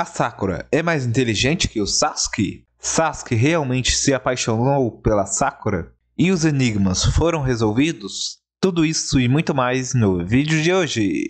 A Sakura é mais inteligente que o Sasuke? Sasuke realmente se apaixonou pela Sakura? E os enigmas foram resolvidos? Tudo isso e muito mais no vídeo de hoje.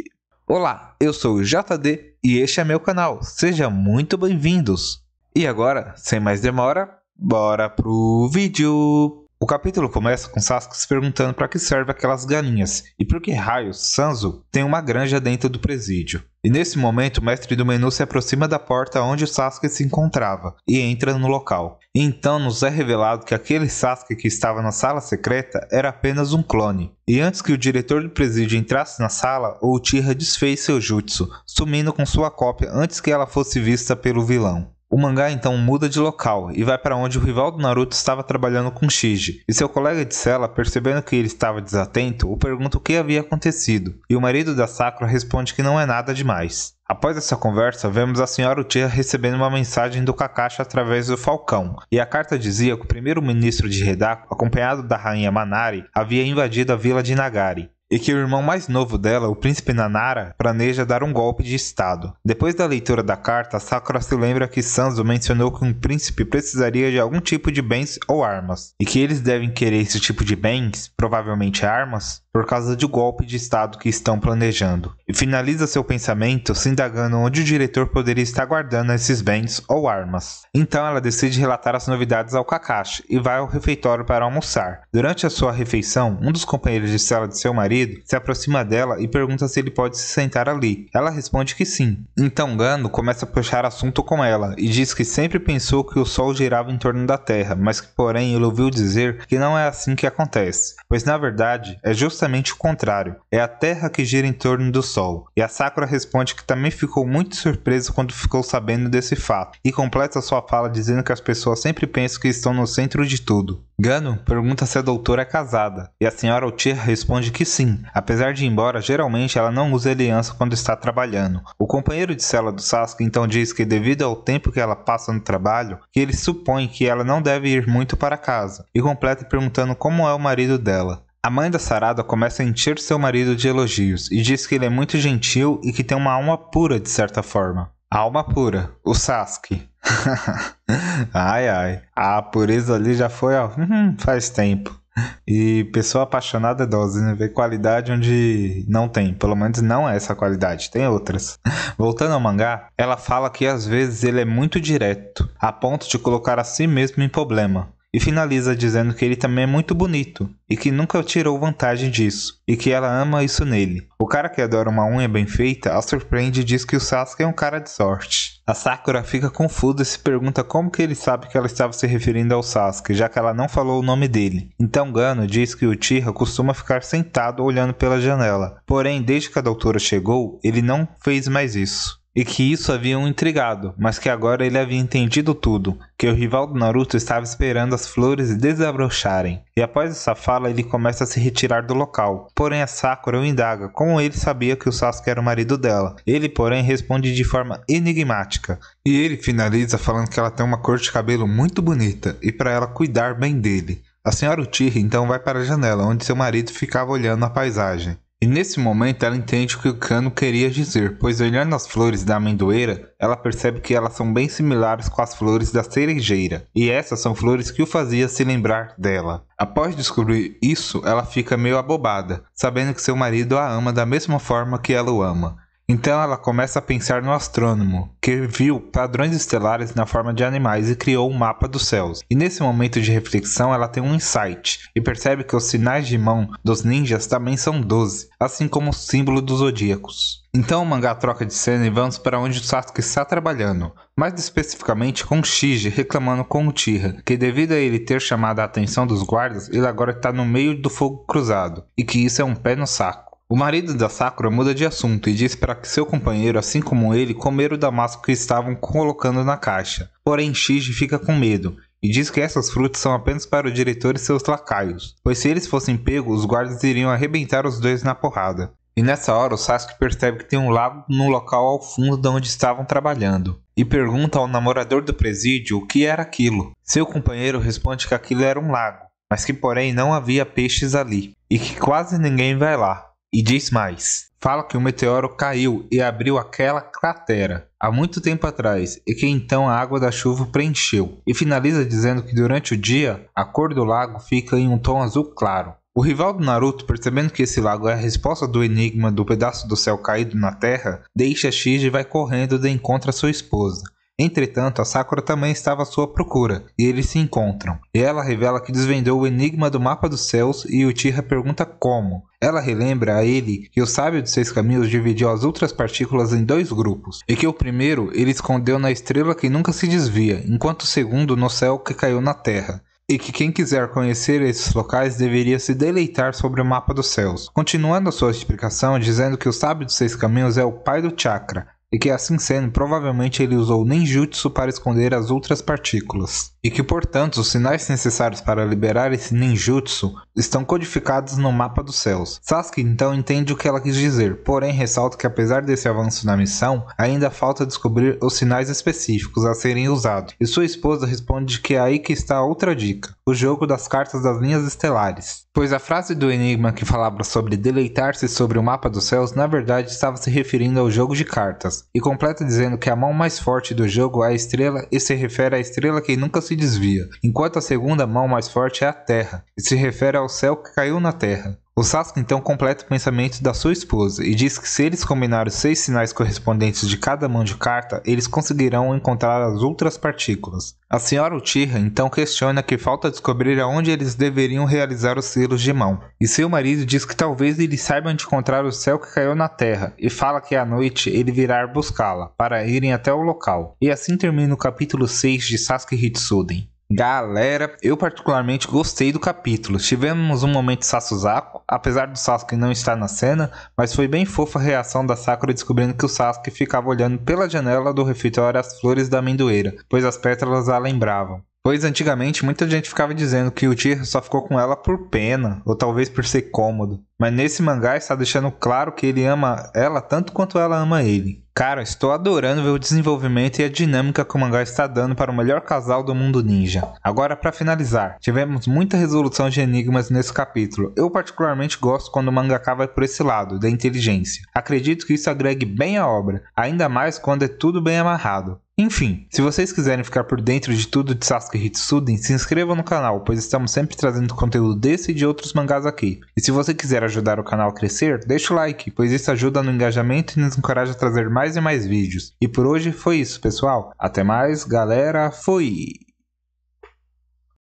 Olá, eu sou o JD e este é meu canal. Sejam muito bem-vindos. E agora, sem mais demora, bora pro vídeo. O capítulo começa com Sasuke se perguntando para que servem aquelas galinhas e por que raios Sanzo tem uma granja dentro do presídio. E nesse momento, o mestre do menu se aproxima da porta onde o Sasuke se encontrava e entra no local. E então nos é revelado que aquele Sasuke que estava na sala secreta era apenas um clone. E antes que o diretor do presídio entrasse na sala, o Uchiha desfez seu jutsu, sumindo com sua cópia antes que ela fosse vista pelo vilão. O mangá então muda de local e vai para onde o rival do Naruto estava trabalhando com Shiji, e seu colega de cela, percebendo que ele estava desatento, o pergunta o que havia acontecido, e o marido da Sakura responde que não é nada demais. Após essa conversa, vemos a senhora Uchiha recebendo uma mensagem do Kakashi através do Falcão, e a carta dizia que o primeiro-ministro de Redako, acompanhado da rainha Manari, havia invadido a vila de Nagari, e que o irmão mais novo dela, o príncipe Nanara, planeja dar um golpe de estado. Depois da leitura da carta, Sakura se lembra que Sanzo mencionou que um príncipe precisaria de algum tipo de bens ou armas, e que eles devem querer esse tipo de bens, provavelmente armas, por causa do golpe de estado que estão planejando. E finaliza seu pensamento se indagando onde o diretor poderia estar guardando esses bens ou armas. Então ela decide relatar as novidades ao Kakashi e vai ao refeitório para almoçar. Durante a sua refeição, um dos companheiros de cela de seu marido marido se aproxima dela e pergunta se ele pode se sentar ali. Ela responde que sim. Então Gano começa a puxar assunto com ela e diz que sempre pensou que o sol girava em torno da Terra, mas que porém ele ouviu dizer que não é assim que acontece, pois na verdade é justamente o contrário. É a Terra que gira em torno do sol. E a Sakura responde que também ficou muito surpresa quando ficou sabendo desse fato e completa sua fala dizendo que as pessoas sempre pensam que estão no centro de tudo. Gano pergunta se a doutora é casada e a senhora Otir responde que sim apesar de ir embora, geralmente ela não usa aliança quando está trabalhando. O companheiro de cela do Sasuke então diz que devido ao tempo que ela passa no trabalho, que ele supõe que ela não deve ir muito para casa, e completa perguntando como é o marido dela. A mãe da Sarada começa a encher seu marido de elogios e diz que ele é muito gentil e que tem uma alma pura de certa forma. Alma pura, o Sasuke. ai ai, a pureza ali já foi ó, faz tempo. E pessoa apaixonada é dose, né? Ver qualidade onde não tem. Pelo menos não é essa qualidade, tem outras. Voltando ao mangá, ela fala que às vezes ele é muito direto, a ponto de colocar a si mesmo em problema. E finaliza dizendo que ele também é muito bonito e que nunca tirou vantagem disso e que ela ama isso nele. O cara que adora uma unha bem feita a surpreende e diz que o Sasuke é um cara de sorte. A Sakura fica confusa e se pergunta como que ele sabe que ela estava se referindo ao Sasuke, já que ela não falou o nome dele. Então Gano diz que o Tira costuma ficar sentado olhando pela janela. Porém, desde que a doutora chegou, ele não fez mais isso e que isso havia um intrigado, mas que agora ele havia entendido tudo, que o rival do Naruto estava esperando as flores desabrocharem. E após essa fala, ele começa a se retirar do local. Porém, a Sakura o indaga como ele sabia que o Sasuke era o marido dela. Ele, porém, responde de forma enigmática. E ele finaliza falando que ela tem uma cor de cabelo muito bonita e para ela cuidar bem dele. A senhora Uchiha então vai para a janela, onde seu marido ficava olhando a paisagem. E nesse momento ela entende o que o Cano queria dizer, pois olhando as flores da amendoeira, ela percebe que elas são bem similares com as flores da cerejeira, e essas são flores que o fazia se lembrar dela. Após descobrir isso, ela fica meio abobada, sabendo que seu marido a ama da mesma forma que ela o ama, então ela começa a pensar no astrônomo, que viu padrões estelares na forma de animais e criou um mapa dos céus. E nesse momento de reflexão, ela tem um insight e percebe que os sinais de mão dos ninjas também são 12, assim como o símbolo dos zodíacos. Então o mangá troca de cena e vamos para onde o Sasuke está trabalhando, mais especificamente com Shige reclamando com o Tira, que devido a ele ter chamado a atenção dos guardas, ele agora está no meio do fogo cruzado, e que isso é um pé no saco. O marido da Sakura muda de assunto e diz para que seu companheiro, assim como ele, comer o damasco que estavam colocando na caixa. Porém, Shiji fica com medo e diz que essas frutas são apenas para o diretor e seus lacaios, pois se eles fossem pegos, os guardas iriam arrebentar os dois na porrada. E nessa hora, o Sasuke percebe que tem um lago no local ao fundo de onde estavam trabalhando e pergunta ao namorador do presídio o que era aquilo. Seu companheiro responde que aquilo era um lago, mas que porém não havia peixes ali e que quase ninguém vai lá. E diz mais: fala que um meteoro caiu e abriu aquela cratera há muito tempo atrás e que então a água da chuva preencheu. E finaliza dizendo que durante o dia a cor do lago fica em um tom azul claro. O rival do Naruto, percebendo que esse lago é a resposta do enigma do pedaço do céu caído na terra, deixa Shige e vai correndo de encontro à sua esposa. Entretanto, a Sakura também estava à sua procura, e eles se encontram. E ela revela que desvendou o enigma do mapa dos céus e o Tira pergunta como. Ela relembra a ele que o sábio dos seis caminhos dividiu as outras partículas em dois grupos, e que o primeiro ele escondeu na estrela que nunca se desvia, enquanto o segundo no céu que caiu na terra e que quem quiser conhecer esses locais deveria se deleitar sobre o mapa dos céus. Continuando a sua explicação, dizendo que o sábio dos seis caminhos é o pai do chakra, e que assim sendo, provavelmente ele usou ninjutsu para esconder as outras partículas, e que portanto os sinais necessários para liberar esse ninjutsu estão codificados no mapa dos céus. Sasuke então entende o que ela quis dizer, porém ressalta que apesar desse avanço na missão, ainda falta descobrir os sinais específicos a serem usados, e sua esposa responde que é aí que está outra dica o jogo das cartas das linhas estelares. Pois a frase do enigma que falava sobre deleitar-se sobre o mapa dos céus, na verdade estava se referindo ao jogo de cartas, e completa dizendo que a mão mais forte do jogo é a estrela e se refere à estrela que nunca se desvia, enquanto a segunda mão mais forte é a terra, e se refere ao céu que caiu na terra. O Sasuke então completa o pensamento da sua esposa e diz que se eles combinarem os seis sinais correspondentes de cada mão de carta, eles conseguirão encontrar as outras partículas. A senhora Uchiha então questiona que falta descobrir aonde eles deveriam realizar os selos de mão, e seu marido diz que talvez eles saibam de encontrar o céu que caiu na terra, e fala que à noite ele virá buscá-la, para irem até o local. E assim termina o capítulo 6 de Sasuke Hitsuden. Galera, eu particularmente gostei do capítulo. Tivemos um momento Sasuzaku, apesar do Sasuke não estar na cena, mas foi bem fofa a reação da Sakura descobrindo que o Sasuke ficava olhando pela janela do refeitório as flores da amendoeira, pois as pétalas a lembravam. Pois antigamente muita gente ficava dizendo que o Uchiha só ficou com ela por pena, ou talvez por ser cômodo. Mas nesse mangá está deixando claro que ele ama ela tanto quanto ela ama ele. Cara, estou adorando ver o desenvolvimento e a dinâmica que o mangá está dando para o melhor casal do mundo ninja. Agora, para finalizar, tivemos muita resolução de enigmas nesse capítulo. Eu particularmente gosto quando o mangaka vai por esse lado, da inteligência. Acredito que isso agregue bem à obra, ainda mais quando é tudo bem amarrado. Enfim, se vocês quiserem ficar por dentro de tudo de Sasuke Hitsuden, se inscrevam no canal, pois estamos sempre trazendo conteúdo desse e de outros mangás aqui. E se você quiser ajudar o canal a crescer, deixa o like, pois isso ajuda no engajamento e nos encoraja a trazer mais e mais vídeos. E por hoje foi isso, pessoal. Até mais, galera, fui!